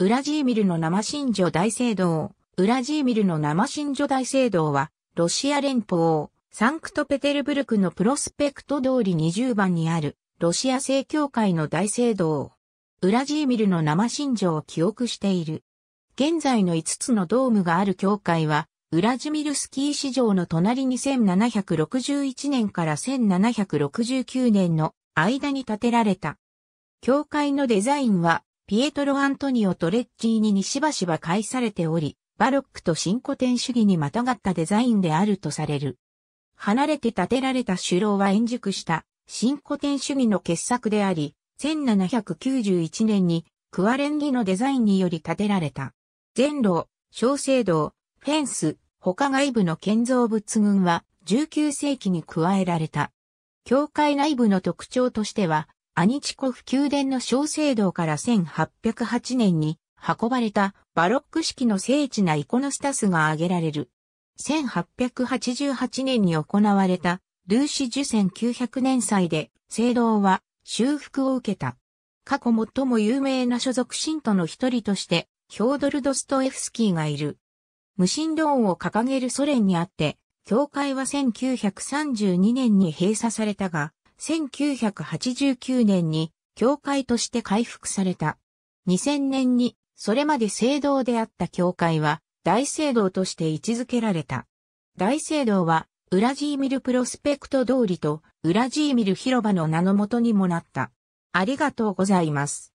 ウラジーミルの生真女大聖堂。ウラジーミルの生真女大聖堂は、ロシア連邦、サンクトペテルブルクのプロスペクト通り20番にある、ロシア正教会の大聖堂。ウラジーミルの生真女を記憶している。現在の5つのドームがある教会は、ウラジミルスキー市場の隣に1761年から1769年の間に建てられた。教会のデザインはピエトロ・アントニオ・トレッチーニにしばしば返されており、バロックと新古典主義にまたがったデザインであるとされる。離れて建てられた首楼は円熟した新古典主義の傑作であり、1791年にクワレンギのデザインにより建てられた。全楼、小聖堂、フェンス、他外部の建造物群は19世紀に加えられた。教会内部の特徴としては、アニチコフ宮殿の小聖堂から1808年に運ばれたバロック式の精緻なイコノスタスが挙げられる。1888年に行われたルーシ受選900年祭で聖堂は修復を受けた。過去最も有名な所属信徒の一人としてヒョードル・ドストエフスキーがいる。無神論を掲げるソ連にあって、教会は1932年に閉鎖されたが、1989年に教会として回復された。2000年にそれまで聖堂であった教会は大聖堂として位置づけられた。大聖堂はウラジーミルプロスペクト通りとウラジーミル広場の名のもとにもなった。ありがとうございます。